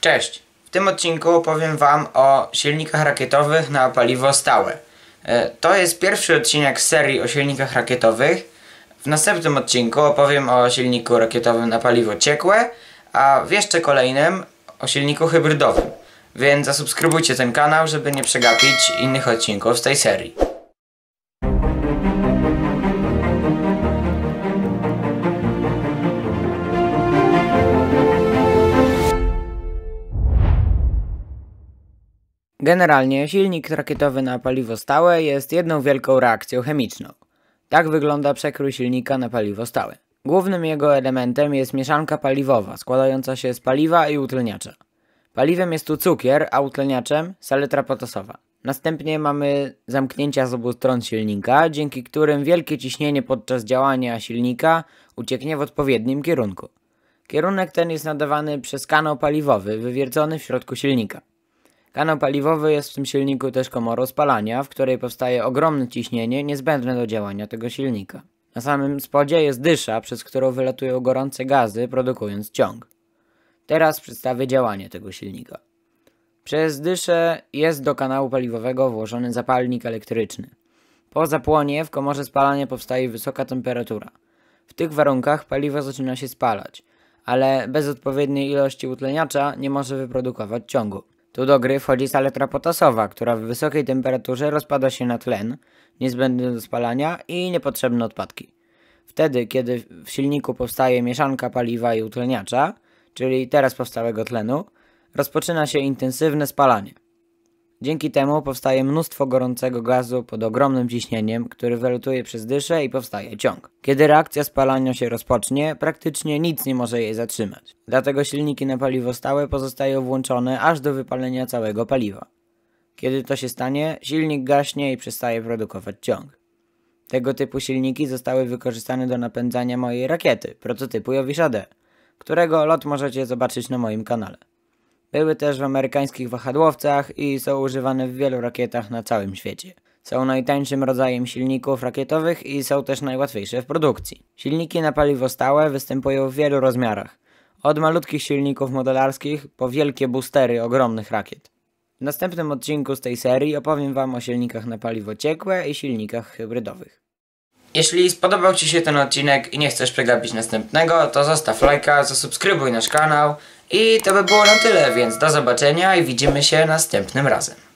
Cześć! W tym odcinku opowiem Wam o silnikach rakietowych na paliwo stałe. E, to jest pierwszy odcinek serii o silnikach rakietowych. W następnym odcinku opowiem o silniku rakietowym na paliwo ciekłe, a w jeszcze kolejnym o silniku hybrydowym. Więc zasubskrybujcie ten kanał, żeby nie przegapić innych odcinków z tej serii. Generalnie silnik rakietowy na paliwo stałe jest jedną wielką reakcją chemiczną. Tak wygląda przekrój silnika na paliwo stałe. Głównym jego elementem jest mieszanka paliwowa składająca się z paliwa i utleniacza. Paliwem jest tu cukier, a utleniaczem saletra potasowa. Następnie mamy zamknięcia z obu stron silnika, dzięki którym wielkie ciśnienie podczas działania silnika ucieknie w odpowiednim kierunku. Kierunek ten jest nadawany przez kanał paliwowy wywiercony w środku silnika. Kanał paliwowy jest w tym silniku też komorą spalania, w której powstaje ogromne ciśnienie niezbędne do działania tego silnika. Na samym spodzie jest dysza, przez którą wylatują gorące gazy, produkując ciąg. Teraz przedstawię działanie tego silnika. Przez dyszę jest do kanału paliwowego włożony zapalnik elektryczny. Po zapłonie w komorze spalania powstaje wysoka temperatura. W tych warunkach paliwo zaczyna się spalać, ale bez odpowiedniej ilości utleniacza nie może wyprodukować ciągu. Tu do gry wchodzi saletra potasowa, która w wysokiej temperaturze rozpada się na tlen, niezbędny do spalania i niepotrzebne odpadki. Wtedy, kiedy w silniku powstaje mieszanka paliwa i utleniacza, czyli teraz powstałego tlenu, rozpoczyna się intensywne spalanie. Dzięki temu powstaje mnóstwo gorącego gazu pod ogromnym ciśnieniem, który wylutuje przez dyszę i powstaje ciąg. Kiedy reakcja spalania się rozpocznie, praktycznie nic nie może jej zatrzymać. Dlatego silniki na paliwo stałe pozostają włączone aż do wypalenia całego paliwa. Kiedy to się stanie, silnik gaśnie i przestaje produkować ciąg. Tego typu silniki zostały wykorzystane do napędzania mojej rakiety, prototypu Jowisza D, którego lot możecie zobaczyć na moim kanale. Były też w amerykańskich wahadłowcach i są używane w wielu rakietach na całym świecie. Są najtańszym rodzajem silników rakietowych i są też najłatwiejsze w produkcji. Silniki na paliwo stałe występują w wielu rozmiarach. Od malutkich silników modelarskich po wielkie boostery ogromnych rakiet. W następnym odcinku z tej serii opowiem Wam o silnikach na paliwo ciekłe i silnikach hybrydowych. Jeśli spodobał Ci się ten odcinek i nie chcesz przegapić następnego, to zostaw lajka, zasubskrybuj nasz kanał i to by było na tyle, więc do zobaczenia i widzimy się następnym razem.